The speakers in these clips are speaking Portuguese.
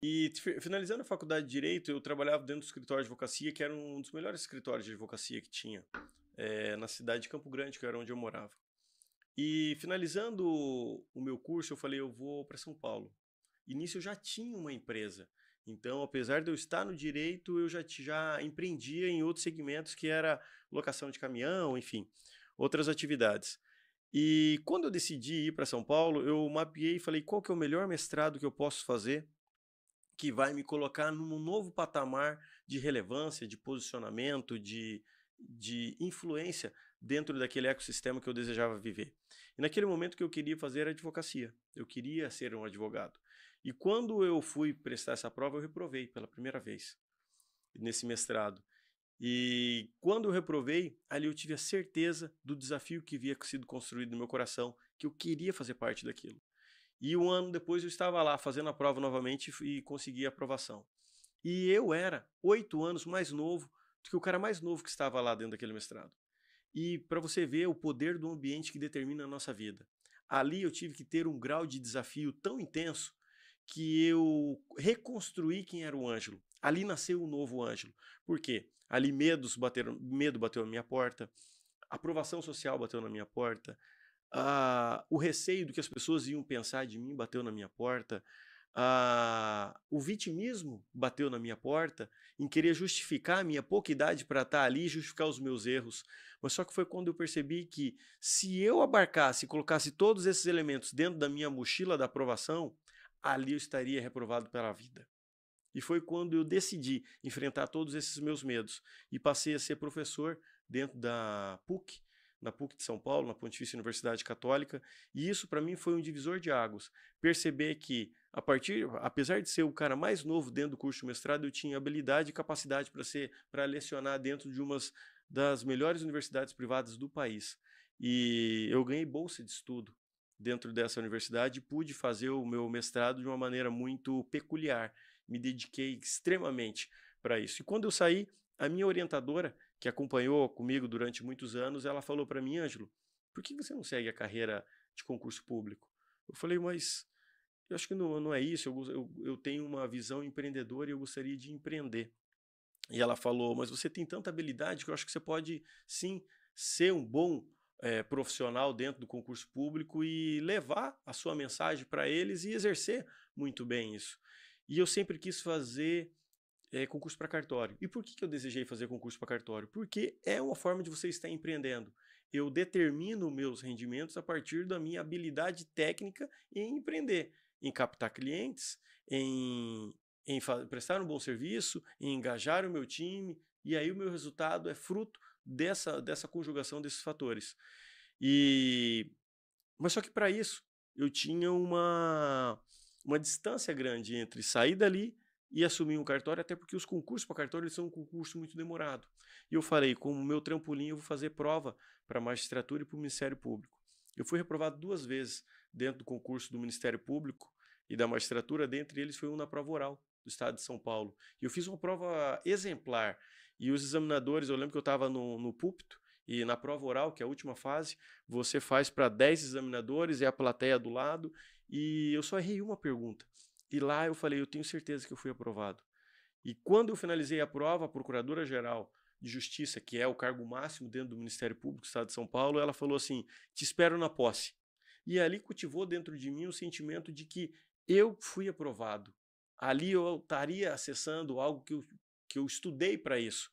E finalizando a faculdade de Direito, eu trabalhava dentro do escritório de advocacia, que era um dos melhores escritórios de advocacia que tinha, é, na cidade de Campo Grande, que era onde eu morava. E finalizando o meu curso, eu falei, eu vou para São Paulo. E nisso eu já tinha uma empresa. Então, apesar de eu estar no direito, eu já, já empreendia em outros segmentos, que era locação de caminhão, enfim, outras atividades. E quando eu decidi ir para São Paulo, eu mapeei e falei, qual que é o melhor mestrado que eu posso fazer que vai me colocar num novo patamar de relevância, de posicionamento, de, de influência dentro daquele ecossistema que eu desejava viver. E naquele momento que eu queria fazer advocacia, eu queria ser um advogado. E quando eu fui prestar essa prova, eu reprovei pela primeira vez nesse mestrado. E quando eu reprovei, ali eu tive a certeza do desafio que havia sido construído no meu coração, que eu queria fazer parte daquilo. E um ano depois eu estava lá fazendo a prova novamente e consegui a aprovação. E eu era oito anos mais novo do que o cara mais novo que estava lá dentro daquele mestrado. E para você ver o poder do ambiente que determina a nossa vida. Ali eu tive que ter um grau de desafio tão intenso que eu reconstruí quem era o Ângelo. Ali nasceu o um novo Ângelo. Por quê? Ali medos bateram, medo bateu na minha porta, aprovação social bateu na minha porta, ah, o receio do que as pessoas iam pensar de mim bateu na minha porta, ah, o vitimismo bateu na minha porta em querer justificar a minha pouca idade para estar tá ali e justificar os meus erros. Mas só que foi quando eu percebi que se eu abarcasse e colocasse todos esses elementos dentro da minha mochila da aprovação, ali eu estaria reprovado pela vida. E foi quando eu decidi enfrentar todos esses meus medos e passei a ser professor dentro da PUC na PUC de São Paulo, na Pontifícia Universidade Católica, e isso para mim foi um divisor de águas. Perceber que, a partir, apesar de ser o cara mais novo dentro do curso de mestrado, eu tinha habilidade e capacidade para ser, para lecionar dentro de umas das melhores universidades privadas do país. E eu ganhei bolsa de estudo dentro dessa universidade e pude fazer o meu mestrado de uma maneira muito peculiar. Me dediquei extremamente para isso. E quando eu saí, a minha orientadora, que acompanhou comigo durante muitos anos, ela falou para mim, Ângelo, por que você não segue a carreira de concurso público? Eu falei, mas eu acho que não, não é isso, eu, eu, eu tenho uma visão empreendedora e eu gostaria de empreender. E ela falou, mas você tem tanta habilidade que eu acho que você pode, sim, ser um bom é, profissional dentro do concurso público e levar a sua mensagem para eles e exercer muito bem isso. E eu sempre quis fazer é, concurso para cartório. E por que, que eu desejei fazer concurso para cartório? Porque é uma forma de você estar empreendendo. Eu determino meus rendimentos a partir da minha habilidade técnica em empreender, em captar clientes, em, em prestar um bom serviço, em engajar o meu time. E aí o meu resultado é fruto dessa, dessa conjugação desses fatores. E mas só que para isso eu tinha uma uma distância grande entre sair dali e assumir um cartório, até porque os concursos para cartório são um concurso muito demorado. E eu falei, como meu trampolim, eu vou fazer prova para a magistratura e para o Ministério Público. Eu fui reprovado duas vezes dentro do concurso do Ministério Público e da magistratura, dentre eles foi um na prova oral do estado de São Paulo. E eu fiz uma prova exemplar. E os examinadores, eu lembro que eu estava no, no púlpito, e na prova oral, que é a última fase, você faz para 10 examinadores e é a plateia do lado, e eu só errei uma pergunta. E lá eu falei, eu tenho certeza que eu fui aprovado. E quando eu finalizei a prova, a Procuradora-Geral de Justiça, que é o cargo máximo dentro do Ministério Público do Estado de São Paulo, ela falou assim: te espero na posse. E ali cultivou dentro de mim o sentimento de que eu fui aprovado. Ali eu estaria acessando algo que eu, que eu estudei para isso.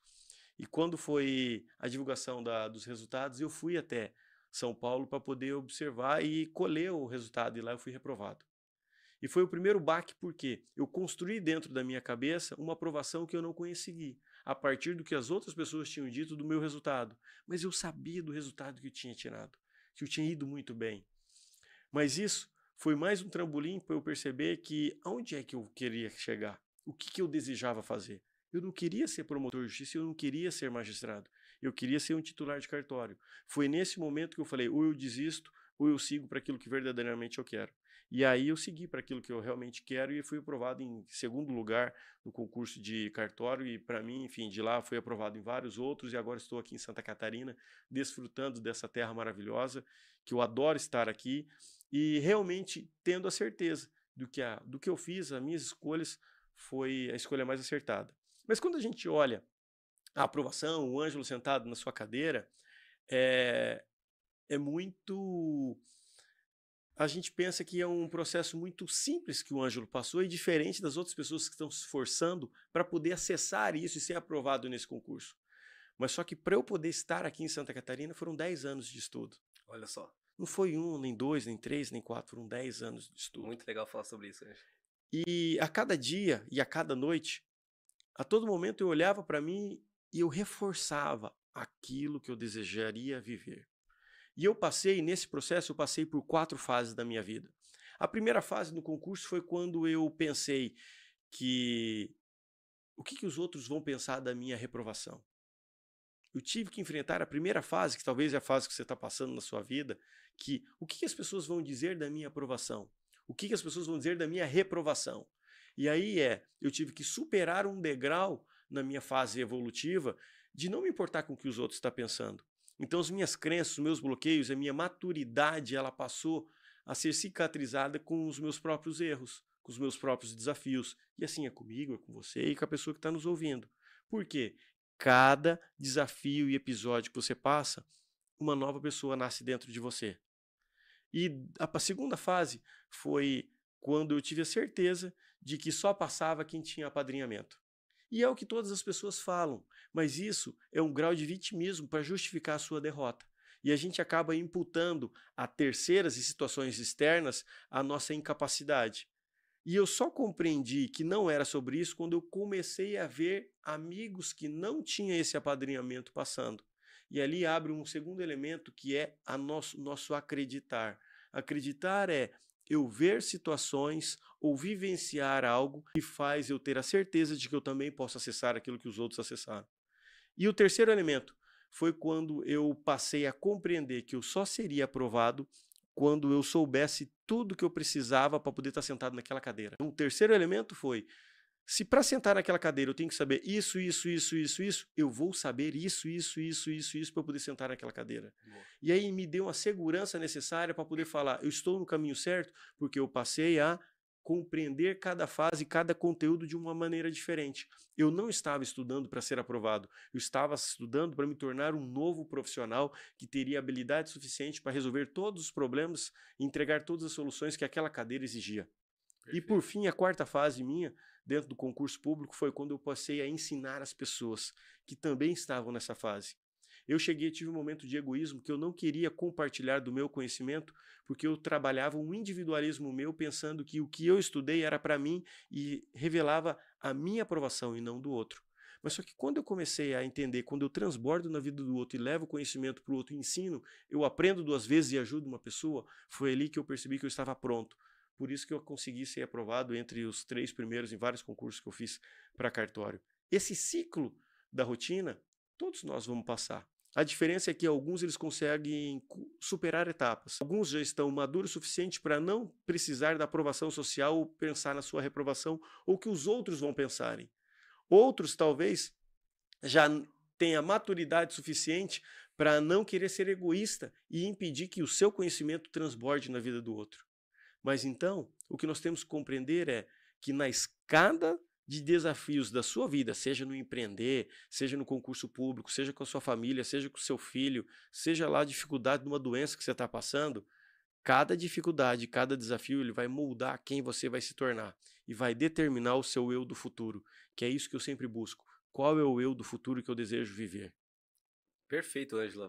E quando foi a divulgação da, dos resultados, eu fui até São Paulo para poder observar e colher o resultado. E lá eu fui reprovado. E foi o primeiro baque porque eu construí dentro da minha cabeça uma aprovação que eu não consegui, a partir do que as outras pessoas tinham dito do meu resultado. Mas eu sabia do resultado que eu tinha tirado, que eu tinha ido muito bem. Mas isso foi mais um trambolim para eu perceber que aonde é que eu queria chegar, o que, que eu desejava fazer. Eu não queria ser promotor de justiça, eu não queria ser magistrado, eu queria ser um titular de cartório. Foi nesse momento que eu falei: ou eu desisto, ou eu sigo para aquilo que verdadeiramente eu quero. E aí eu segui para aquilo que eu realmente quero e fui aprovado em segundo lugar no concurso de cartório. E para mim, enfim, de lá fui aprovado em vários outros. E agora estou aqui em Santa Catarina, desfrutando dessa terra maravilhosa, que eu adoro estar aqui e realmente tendo a certeza do que, a, do que eu fiz, as minhas escolhas, foi a escolha mais acertada. Mas quando a gente olha a aprovação, o Ângelo sentado na sua cadeira, é, é muito a gente pensa que é um processo muito simples que o Ângelo passou e diferente das outras pessoas que estão se esforçando para poder acessar isso e ser aprovado nesse concurso. Mas só que para eu poder estar aqui em Santa Catarina foram 10 anos de estudo. Olha só. Não foi um, nem dois, nem três, nem quatro, foram 10 anos de estudo. Muito legal falar sobre isso, Ângelo. E a cada dia e a cada noite, a todo momento eu olhava para mim e eu reforçava aquilo que eu desejaria viver. E eu passei, nesse processo, eu passei por quatro fases da minha vida. A primeira fase no concurso foi quando eu pensei que o que, que os outros vão pensar da minha reprovação? Eu tive que enfrentar a primeira fase, que talvez é a fase que você está passando na sua vida, que o que, que as pessoas vão dizer da minha aprovação? O que, que as pessoas vão dizer da minha reprovação? E aí é, eu tive que superar um degrau na minha fase evolutiva de não me importar com o que os outros estão tá pensando. Então, as minhas crenças, os meus bloqueios, a minha maturidade, ela passou a ser cicatrizada com os meus próprios erros, com os meus próprios desafios. E assim é comigo, é com você e com a pessoa que está nos ouvindo. Por quê? Cada desafio e episódio que você passa, uma nova pessoa nasce dentro de você. E a segunda fase foi quando eu tive a certeza de que só passava quem tinha apadrinhamento. E é o que todas as pessoas falam, mas isso é um grau de vitimismo para justificar a sua derrota. E a gente acaba imputando a terceiras e situações externas a nossa incapacidade. E eu só compreendi que não era sobre isso quando eu comecei a ver amigos que não tinham esse apadrinhamento passando. E ali abre um segundo elemento que é a nosso, nosso acreditar. Acreditar é eu ver situações ou vivenciar algo que faz eu ter a certeza de que eu também posso acessar aquilo que os outros acessaram. E o terceiro elemento foi quando eu passei a compreender que eu só seria aprovado quando eu soubesse tudo que eu precisava para poder estar tá sentado naquela cadeira. Então, o terceiro elemento foi se para sentar naquela cadeira eu tenho que saber isso, isso, isso, isso, isso, eu vou saber isso, isso, isso, isso, isso para poder sentar naquela cadeira. Boa. E aí me deu a segurança necessária para poder falar, eu estou no caminho certo, porque eu passei a compreender cada fase, cada conteúdo de uma maneira diferente. Eu não estava estudando para ser aprovado, eu estava estudando para me tornar um novo profissional que teria habilidade suficiente para resolver todos os problemas e entregar todas as soluções que aquela cadeira exigia. E por fim, a quarta fase minha, dentro do concurso público, foi quando eu passei a ensinar as pessoas que também estavam nessa fase. Eu cheguei, tive um momento de egoísmo que eu não queria compartilhar do meu conhecimento, porque eu trabalhava um individualismo meu pensando que o que eu estudei era para mim e revelava a minha aprovação e não do outro. Mas só que quando eu comecei a entender, quando eu transbordo na vida do outro e levo conhecimento para o outro e ensino, eu aprendo duas vezes e ajudo uma pessoa, foi ali que eu percebi que eu estava pronto por isso que eu consegui ser aprovado entre os três primeiros em vários concursos que eu fiz para cartório. Esse ciclo da rotina, todos nós vamos passar. A diferença é que alguns eles conseguem superar etapas. Alguns já estão maduros o suficiente para não precisar da aprovação social ou pensar na sua reprovação ou que os outros vão pensarem. Outros talvez já tenha maturidade suficiente para não querer ser egoísta e impedir que o seu conhecimento transborde na vida do outro. Mas então, o que nós temos que compreender é que na escada de desafios da sua vida, seja no empreender, seja no concurso público, seja com a sua família, seja com o seu filho, seja lá a dificuldade de uma doença que você está passando, cada dificuldade, cada desafio, ele vai moldar quem você vai se tornar e vai determinar o seu eu do futuro, que é isso que eu sempre busco. Qual é o eu do futuro que eu desejo viver? Perfeito, Angela.